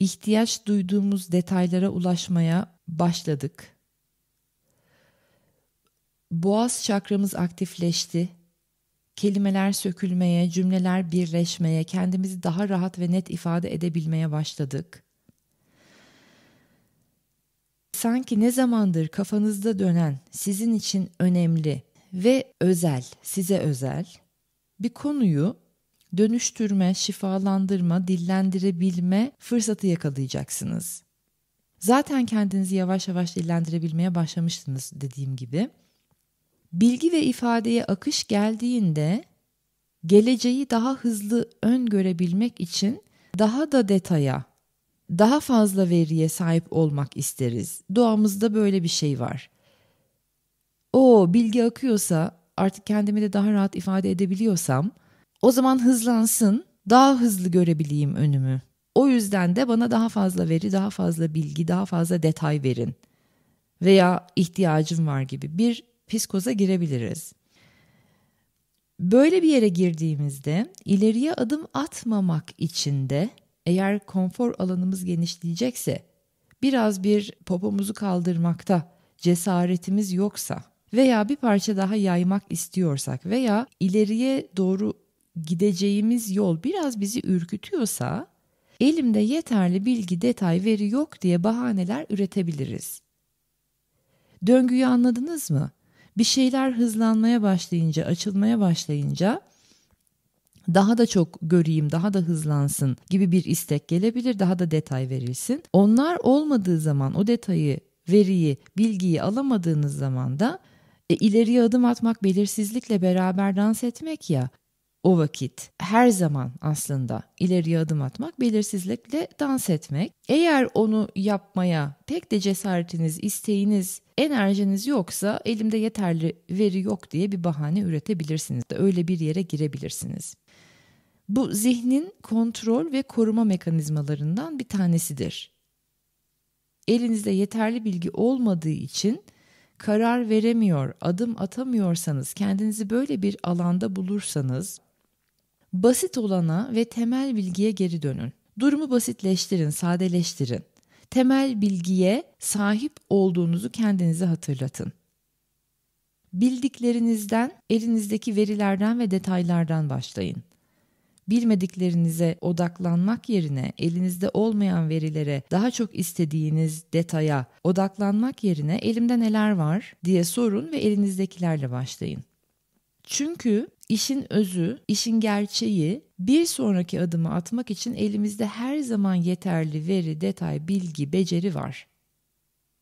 ihtiyaç duyduğumuz detaylara ulaşmaya başladık. Boğaz çakramız aktifleşti. Kelimeler sökülmeye, cümleler birleşmeye, kendimizi daha rahat ve net ifade edebilmeye başladık. Sanki ne zamandır kafanızda dönen, sizin için önemli ve özel, size özel bir konuyu dönüştürme, şifalandırma, dillendirebilme fırsatı yakalayacaksınız. Zaten kendinizi yavaş yavaş dillendirebilmeye başlamıştınız dediğim gibi. Bilgi ve ifadeye akış geldiğinde geleceği daha hızlı öngörebilmek için daha da detaya, daha fazla veriye sahip olmak isteriz. Doğamızda böyle bir şey var. O bilgi akıyorsa, artık kendimi de daha rahat ifade edebiliyorsam o zaman hızlansın, daha hızlı görebileyim önümü. O yüzden de bana daha fazla veri, daha fazla bilgi, daha fazla detay verin. Veya ihtiyacım var gibi bir psikoza girebiliriz. Böyle bir yere girdiğimizde ileriye adım atmamak için de eğer konfor alanımız genişleyecekse biraz bir popomuzu kaldırmakta cesaretimiz yoksa veya bir parça daha yaymak istiyorsak veya ileriye doğru gideceğimiz yol biraz bizi ürkütüyorsa elimde yeterli bilgi, detay, veri yok diye bahaneler üretebiliriz. Döngüyü anladınız mı? Bir şeyler hızlanmaya başlayınca, açılmaya başlayınca daha da çok göreyim, daha da hızlansın gibi bir istek gelebilir, daha da detay verilsin. Onlar olmadığı zaman o detayı, veriyi, bilgiyi alamadığınız zaman da e, ileriye adım atmak belirsizlikle beraber dans etmek ya o vakit her zaman aslında ileriye adım atmak, belirsizlikle dans etmek. Eğer onu yapmaya pek de cesaretiniz, isteğiniz, enerjiniz yoksa elimde yeterli veri yok diye bir bahane üretebilirsiniz. Öyle bir yere girebilirsiniz. Bu zihnin kontrol ve koruma mekanizmalarından bir tanesidir. Elinizde yeterli bilgi olmadığı için karar veremiyor, adım atamıyorsanız, kendinizi böyle bir alanda bulursanız Basit olana ve temel bilgiye geri dönün. Durumu basitleştirin, sadeleştirin. Temel bilgiye sahip olduğunuzu kendinize hatırlatın. Bildiklerinizden, elinizdeki verilerden ve detaylardan başlayın. Bilmediklerinize odaklanmak yerine elinizde olmayan verilere, daha çok istediğiniz detaya odaklanmak yerine elimde neler var diye sorun ve elinizdekilerle başlayın. Çünkü işin özü, işin gerçeği bir sonraki adımı atmak için elimizde her zaman yeterli veri, detay, bilgi, beceri var.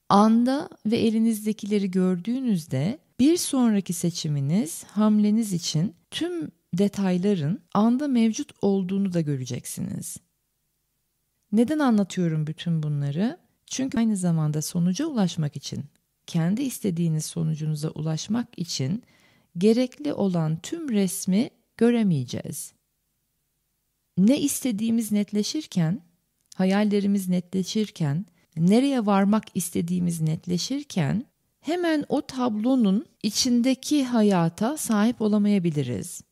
Anda ve elinizdekileri gördüğünüzde bir sonraki seçiminiz, hamleniz için tüm detayların anda mevcut olduğunu da göreceksiniz. Neden anlatıyorum bütün bunları? Çünkü aynı zamanda sonuca ulaşmak için, kendi istediğiniz sonucunuza ulaşmak için gerekli olan tüm resmi göremeyeceğiz. Ne istediğimiz netleşirken, hayallerimiz netleşirken, nereye varmak istediğimiz netleşirken hemen o tablonun içindeki hayata sahip olamayabiliriz.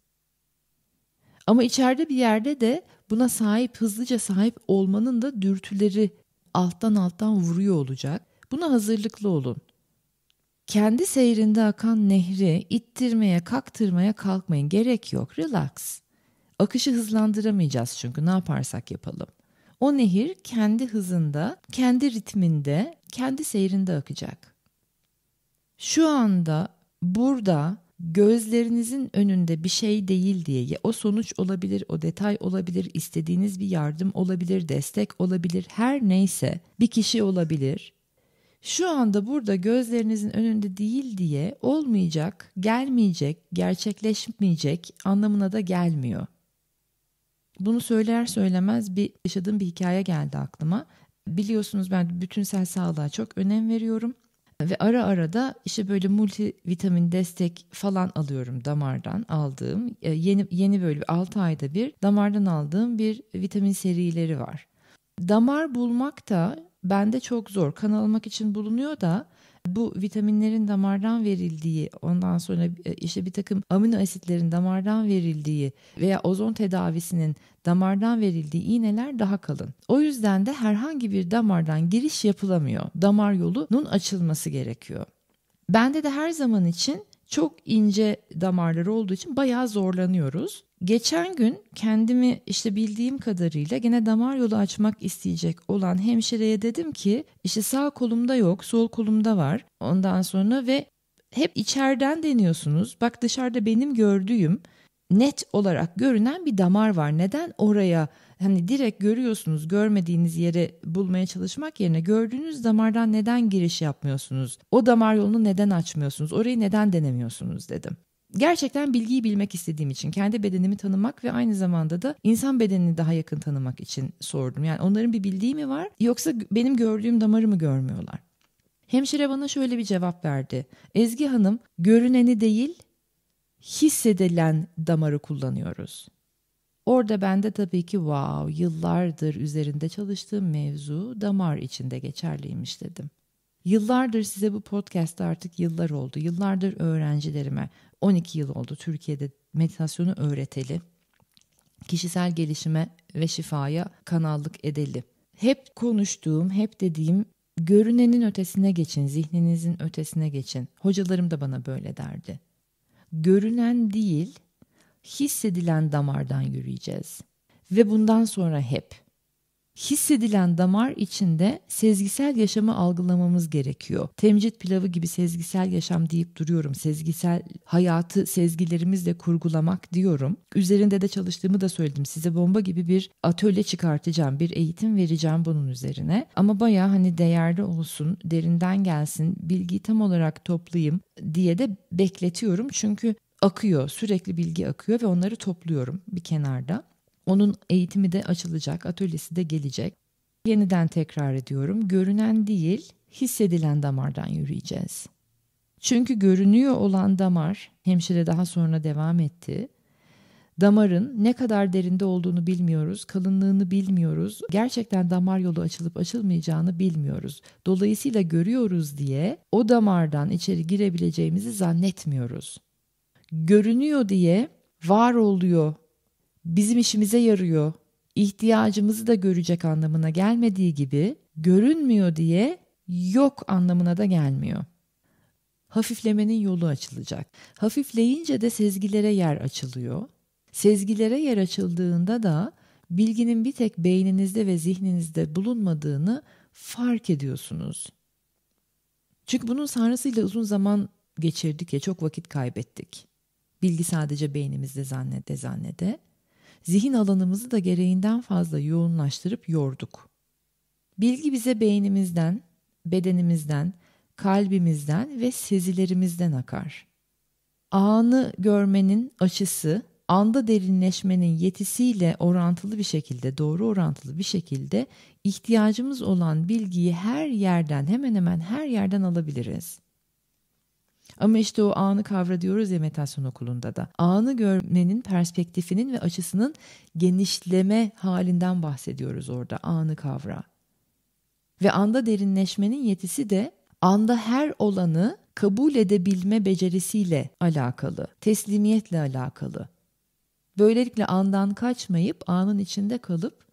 Ama içeride bir yerde de buna sahip hızlıca sahip olmanın da dürtüleri alttan alttan vuruyor olacak. Buna hazırlıklı olun kendi seyrinde akan nehri ittirmeye, kaktırmaya kalkmayın. Gerek yok. Relax. Akışı hızlandıramayacağız çünkü ne yaparsak yapalım. O nehir kendi hızında, kendi ritminde, kendi seyrinde akacak. Şu anda burada gözlerinizin önünde bir şey değil diye o sonuç olabilir, o detay olabilir, istediğiniz bir yardım olabilir, destek olabilir, her neyse bir kişi olabilir şu anda burada gözlerinizin önünde değil diye olmayacak, gelmeyecek, gerçekleşmeyecek anlamına da gelmiyor. Bunu söyler söylemez bir yaşadığım bir hikaye geldi aklıma. Biliyorsunuz ben bütünsel sağlığa çok önem veriyorum ve ara ara da işte böyle multivitamin destek falan alıyorum damardan aldığım e, yeni yeni böyle 6 ayda bir damardan aldığım bir vitamin serileri var. Damar bulmak da bende çok zor. Kan almak için bulunuyor da bu vitaminlerin damardan verildiği ondan sonra e, işte bir takım amino asitlerin damardan verildiği veya ozon tedavisinin damardan verildiği iğneler daha kalın. O yüzden de herhangi bir damardan giriş yapılamıyor. Damar yolunun açılması gerekiyor. Bende de her zaman için çok ince damarları olduğu için bayağı zorlanıyoruz. Geçen gün kendimi işte bildiğim kadarıyla gene damar yolu açmak isteyecek olan hemşireye dedim ki işte sağ kolumda yok sol kolumda var ondan sonra ve hep içeriden deniyorsunuz bak dışarıda benim gördüğüm net olarak görünen bir damar var neden oraya hani direkt görüyorsunuz görmediğiniz yeri bulmaya çalışmak yerine gördüğünüz damardan neden giriş yapmıyorsunuz? O damar yolunu neden açmıyorsunuz? Orayı neden denemiyorsunuz dedim gerçekten bilgiyi bilmek istediğim için kendi bedenimi tanımak ve aynı zamanda da insan bedenini daha yakın tanımak için sordum. Yani onların bir bildiği mi var yoksa benim gördüğüm damarı mı görmüyorlar? Hemşire bana şöyle bir cevap verdi. Ezgi Hanım görüneni değil hissedilen damarı kullanıyoruz. Orada bende tabii ki wow yıllardır üzerinde çalıştığım mevzu damar içinde geçerliymiş dedim. Yıllardır size bu podcast'ta artık yıllar oldu. Yıllardır öğrencilerime 12 yıl oldu Türkiye'de meditasyonu öğreteli. Kişisel gelişime ve şifaya kanallık edeli. Hep konuştuğum, hep dediğim görünenin ötesine geçin, zihninizin ötesine geçin. Hocalarım da bana böyle derdi. Görünen değil, hissedilen damardan yürüyeceğiz. Ve bundan sonra hep. Hissedilen damar içinde sezgisel yaşamı algılamamız gerekiyor. Temcit pilavı gibi sezgisel yaşam deyip duruyorum. Sezgisel hayatı sezgilerimizle kurgulamak diyorum. Üzerinde de çalıştığımı da söyledim. Size bomba gibi bir atölye çıkartacağım, bir eğitim vereceğim bunun üzerine. Ama baya hani değerli olsun, derinden gelsin, bilgiyi tam olarak toplayayım diye de bekletiyorum. Çünkü akıyor. Sürekli bilgi akıyor ve onları topluyorum bir kenarda. Onun eğitimi de açılacak, atölyesi de gelecek. Yeniden tekrar ediyorum. Görünen değil, hissedilen damardan yürüyeceğiz. Çünkü görünüyor olan damar, hemşire daha sonra devam etti. Damarın ne kadar derinde olduğunu bilmiyoruz, kalınlığını bilmiyoruz. Gerçekten damar yolu açılıp açılmayacağını bilmiyoruz. Dolayısıyla görüyoruz diye o damardan içeri girebileceğimizi zannetmiyoruz görünüyor diye var oluyor, bizim işimize yarıyor, ihtiyacımızı da görecek anlamına gelmediği gibi görünmüyor diye yok anlamına da gelmiyor. Hafiflemenin yolu açılacak. Hafifleyince de sezgilere yer açılıyor. Sezgilere yer açıldığında da bilginin bir tek beyninizde ve zihninizde bulunmadığını fark ediyorsunuz. Çünkü bunun sanrısıyla uzun zaman geçirdik ya çok vakit kaybettik. Bilgi sadece beynimizde zannede zannede. Zihin alanımızı da gereğinden fazla yoğunlaştırıp yorduk. Bilgi bize beynimizden, bedenimizden, kalbimizden ve sezilerimizden akar. Anı görmenin açısı, anda derinleşmenin yetisiyle orantılı bir şekilde, doğru orantılı bir şekilde ihtiyacımız olan bilgiyi her yerden, hemen hemen her yerden alabiliriz. Ama işte o anı kavra diyoruz ya meditasyon okulunda da. Anı görmenin perspektifinin ve açısının genişleme halinden bahsediyoruz orada anı kavra. Ve anda derinleşmenin yetisi de anda her olanı kabul edebilme becerisiyle alakalı, teslimiyetle alakalı. Böylelikle andan kaçmayıp anın içinde kalıp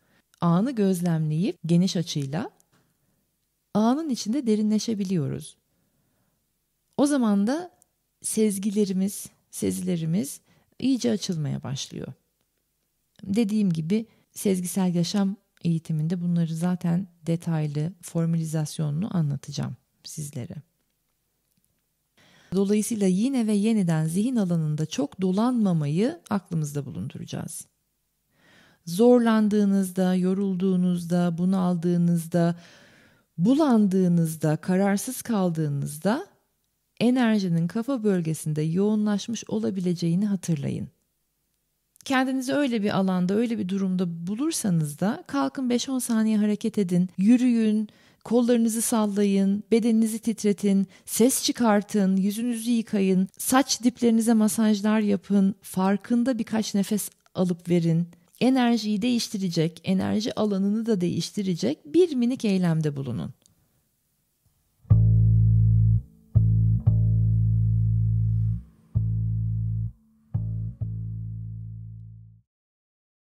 anı gözlemleyip geniş açıyla anın içinde derinleşebiliyoruz. O zaman da sezgilerimiz, sezilerimiz iyice açılmaya başlıyor. Dediğim gibi sezgisel yaşam eğitiminde bunları zaten detaylı formülizasyonunu anlatacağım sizlere. Dolayısıyla yine ve yeniden zihin alanında çok dolanmamayı aklımızda bulunduracağız. Zorlandığınızda, yorulduğunuzda, bunaldığınızda, bulandığınızda, kararsız kaldığınızda enerjinin kafa bölgesinde yoğunlaşmış olabileceğini hatırlayın. Kendinizi öyle bir alanda, öyle bir durumda bulursanız da kalkın 5-10 saniye hareket edin, yürüyün, kollarınızı sallayın, bedeninizi titretin, ses çıkartın, yüzünüzü yıkayın, saç diplerinize masajlar yapın, farkında birkaç nefes alıp verin. Enerjiyi değiştirecek, enerji alanını da değiştirecek bir minik eylemde bulunun.